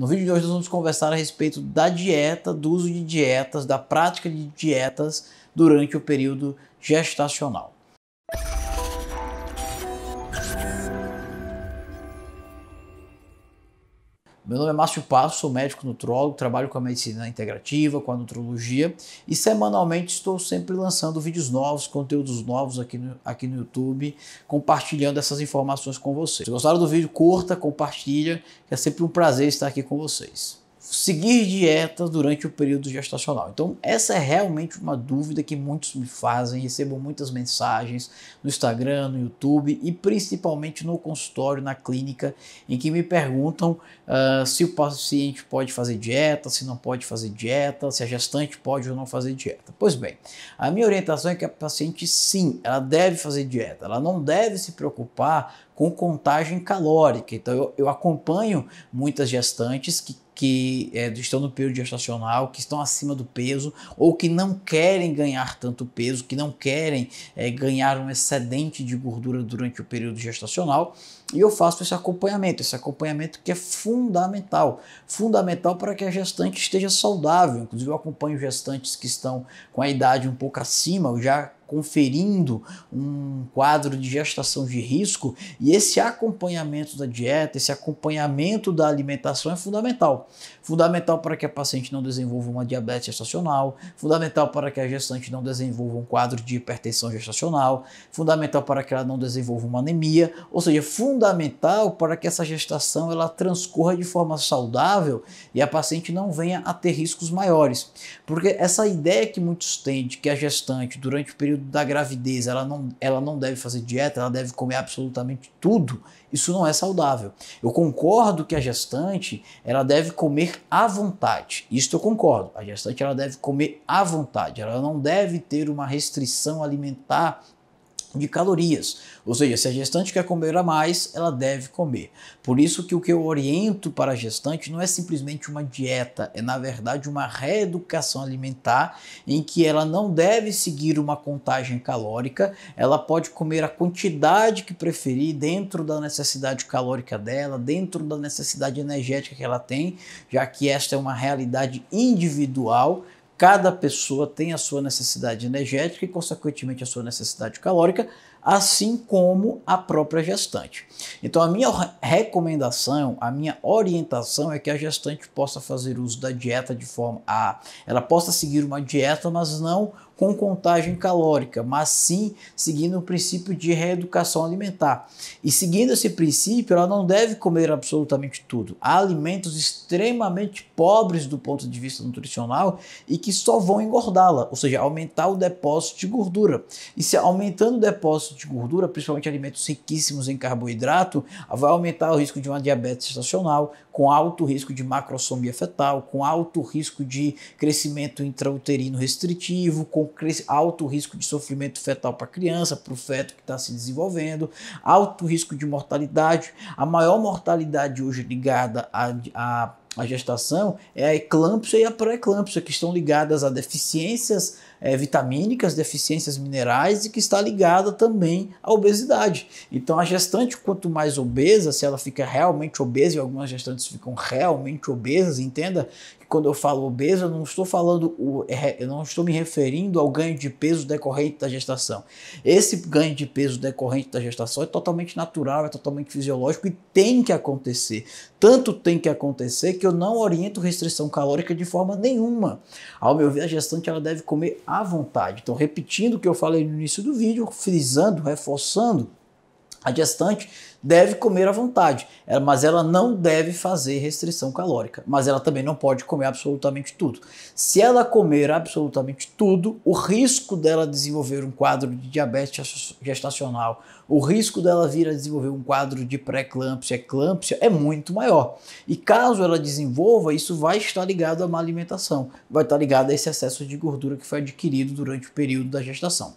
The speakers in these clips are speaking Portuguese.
No vídeo de hoje nós vamos conversar a respeito da dieta, do uso de dietas, da prática de dietas durante o período gestacional. Meu nome é Márcio Passo, sou médico nutrólogo, trabalho com a medicina integrativa, com a nutrologia e semanalmente estou sempre lançando vídeos novos, conteúdos novos aqui no, aqui no YouTube, compartilhando essas informações com vocês. Se gostaram do vídeo, curta, compartilha, é sempre um prazer estar aqui com vocês seguir dieta durante o período gestacional. Então, essa é realmente uma dúvida que muitos me fazem, recebo muitas mensagens no Instagram, no YouTube e principalmente no consultório, na clínica, em que me perguntam uh, se o paciente pode fazer dieta, se não pode fazer dieta, se a gestante pode ou não fazer dieta. Pois bem, a minha orientação é que a paciente sim, ela deve fazer dieta, ela não deve se preocupar com contagem calórica. Então, eu, eu acompanho muitas gestantes que que é, estão no período gestacional, que estão acima do peso ou que não querem ganhar tanto peso, que não querem é, ganhar um excedente de gordura durante o período gestacional e eu faço esse acompanhamento, esse acompanhamento que é fundamental, fundamental para que a gestante esteja saudável. Inclusive eu acompanho gestantes que estão com a idade um pouco acima, já conferindo um quadro de gestação de risco, e esse acompanhamento da dieta, esse acompanhamento da alimentação é fundamental. Fundamental para que a paciente não desenvolva uma diabetes gestacional, fundamental para que a gestante não desenvolva um quadro de hipertensão gestacional, fundamental para que ela não desenvolva uma anemia, ou seja, fundamental fundamental para que essa gestação ela transcorra de forma saudável e a paciente não venha a ter riscos maiores. Porque essa ideia que muitos têm de que a gestante, durante o período da gravidez, ela não, ela não deve fazer dieta, ela deve comer absolutamente tudo, isso não é saudável. Eu concordo que a gestante ela deve comer à vontade. Isso eu concordo. A gestante ela deve comer à vontade. Ela não deve ter uma restrição alimentar de calorias. Ou seja, se a gestante quer comer a mais, ela deve comer. Por isso que o que eu oriento para a gestante não é simplesmente uma dieta, é na verdade uma reeducação alimentar em que ela não deve seguir uma contagem calórica, ela pode comer a quantidade que preferir dentro da necessidade calórica dela, dentro da necessidade energética que ela tem, já que esta é uma realidade individual Cada pessoa tem a sua necessidade energética e, consequentemente, a sua necessidade calórica, assim como a própria gestante. Então, a minha recomendação, a minha orientação é que a gestante possa fazer uso da dieta de forma a ela possa seguir uma dieta, mas não com contagem calórica, mas sim seguindo o princípio de reeducação alimentar. E seguindo esse princípio, ela não deve comer absolutamente tudo. Há alimentos extremamente pobres do ponto de vista nutricional e que só vão engordá-la, ou seja, aumentar o depósito de gordura. E se aumentando o depósito de gordura, principalmente alimentos riquíssimos em carboidrato, vai aumentar o risco de uma diabetes gestacional, com alto risco de macrosomia fetal, com alto risco de crescimento intrauterino restritivo, com alto risco de sofrimento fetal para a criança, para o feto que está se desenvolvendo, alto risco de mortalidade. A maior mortalidade hoje ligada a, a a gestação é a eclâmpsia e a pré-eclâmpsia, que estão ligadas a deficiências é, vitamínicas, deficiências minerais e que está ligada também à obesidade. Então, a gestante, quanto mais obesa, se ela fica realmente obesa, e algumas gestantes ficam realmente obesas, entenda que quando eu falo obesa, eu não estou falando, o, é, eu não estou me referindo ao ganho de peso decorrente da gestação. Esse ganho de peso decorrente da gestação é totalmente natural, é totalmente fisiológico e tem que acontecer. Tanto tem que acontecer que eu não oriento restrição calórica de forma nenhuma. Ao meu ver, a gestante ela deve comer à vontade. Então, repetindo o que eu falei no início do vídeo, frisando, reforçando, a gestante deve comer à vontade, mas ela não deve fazer restrição calórica. Mas ela também não pode comer absolutamente tudo. Se ela comer absolutamente tudo, o risco dela desenvolver um quadro de diabetes gestacional, o risco dela vir a desenvolver um quadro de pré-eclâmpsia, eclâmpsia, é muito maior. E caso ela desenvolva, isso vai estar ligado à má alimentação, vai estar ligado a esse excesso de gordura que foi adquirido durante o período da gestação.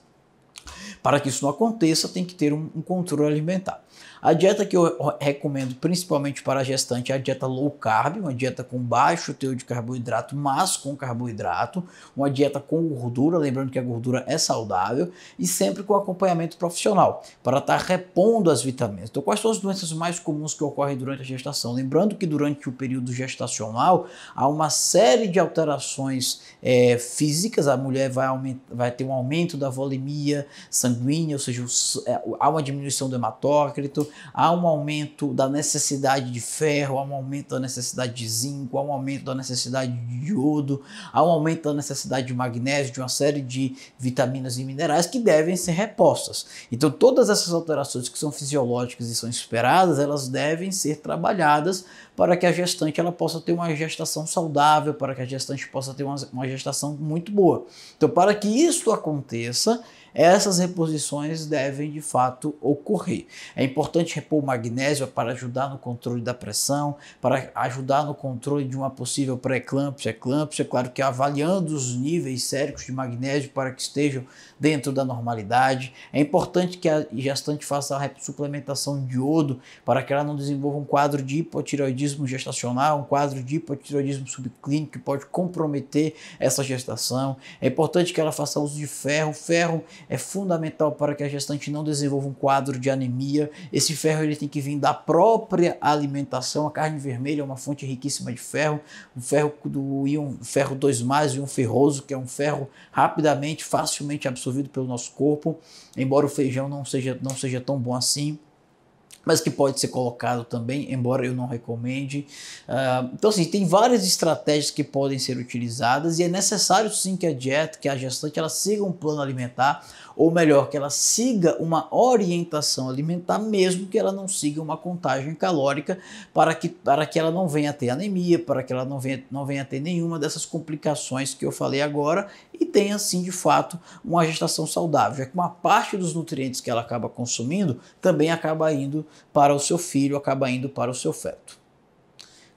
Para que isso não aconteça, tem que ter um, um controle alimentar. A dieta que eu recomendo principalmente para a gestante é a dieta low carb, uma dieta com baixo teor de carboidrato, mas com carboidrato, uma dieta com gordura, lembrando que a gordura é saudável, e sempre com acompanhamento profissional, para estar tá repondo as vitaminas. Então, quais são as doenças mais comuns que ocorrem durante a gestação? Lembrando que durante o período gestacional há uma série de alterações é, físicas, a mulher vai, aumenta, vai ter um aumento da volemia sanguínea, ou seja, o, é, há uma diminuição do hematócrito, há um aumento da necessidade de ferro, há um aumento da necessidade de zinco, há um aumento da necessidade de iodo, há um aumento da necessidade de magnésio, de uma série de vitaminas e minerais que devem ser repostas. Então, todas essas alterações que são fisiológicas e são esperadas, elas devem ser trabalhadas para que a gestante ela possa ter uma gestação saudável, para que a gestante possa ter uma, uma gestação muito boa. Então, para que isso aconteça, essas reposições devem de fato ocorrer. É importante repor magnésio para ajudar no controle da pressão, para ajudar no controle de uma possível pré-eclâmpsia, eclâmpsia, claro que avaliando os níveis séricos de magnésio para que estejam dentro da normalidade. É importante que a gestante faça a suplementação de iodo para que ela não desenvolva um quadro de hipotireoidismo gestacional, um quadro de hipotireoidismo subclínico que pode comprometer essa gestação. É importante que ela faça uso de ferro. O ferro é fundamental para que a gestante não desenvolva um quadro de anemia. Esse ferro ele tem que vir da própria alimentação. A carne vermelha é uma fonte riquíssima de ferro, um ferro do ferro 2 mais e um ferroso, que é um ferro rapidamente, facilmente absorvido pelo nosso corpo, embora o feijão não seja, não seja tão bom assim mas que pode ser colocado também, embora eu não recomende. Uh, então, assim, tem várias estratégias que podem ser utilizadas e é necessário sim que a dieta, que a gestante, ela siga um plano alimentar, ou melhor, que ela siga uma orientação alimentar, mesmo que ela não siga uma contagem calórica, para que, para que ela não venha a ter anemia, para que ela não venha, não venha a ter nenhuma dessas complicações que eu falei agora e tenha, sim, de fato, uma gestação saudável, É que uma parte dos nutrientes que ela acaba consumindo também acaba indo para o seu filho acaba indo para o seu feto.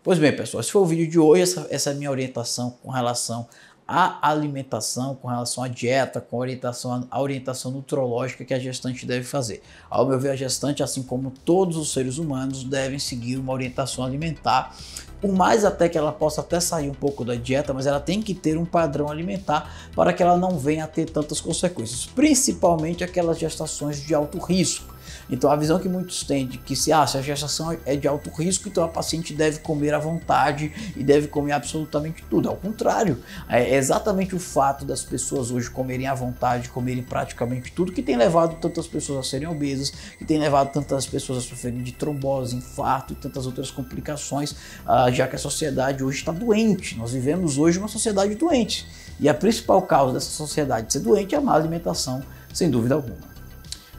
Pois bem, pessoal, esse foi o vídeo de hoje, essa, essa é minha orientação com relação à alimentação, com relação à dieta, com orientação, a orientação nutrológica que a gestante deve fazer. Ao meu ver, a gestante, assim como todos os seres humanos, devem seguir uma orientação alimentar por mais até que ela possa até sair um pouco da dieta, mas ela tem que ter um padrão alimentar para que ela não venha a ter tantas consequências, principalmente aquelas gestações de alto risco. Então a visão que muitos têm de que se, ah, se a gestação é de alto risco, então a paciente deve comer à vontade e deve comer absolutamente tudo. Ao contrário, é exatamente o fato das pessoas hoje comerem à vontade, comerem praticamente tudo, que tem levado tantas pessoas a serem obesas, que tem levado tantas pessoas a sofrerem de trombose, infarto e tantas outras complicações, ah, já que a sociedade hoje está doente. Nós vivemos hoje uma sociedade doente. E a principal causa dessa sociedade ser doente é a má alimentação, sem dúvida alguma.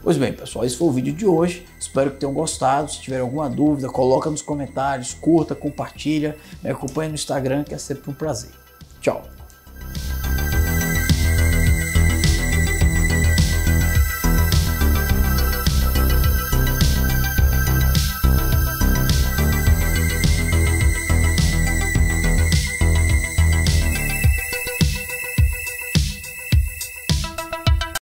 Pois bem, pessoal, esse foi o vídeo de hoje. Espero que tenham gostado. Se tiver alguma dúvida, coloca nos comentários, curta, compartilha, me acompanha no Instagram, que é sempre um prazer. Tchau!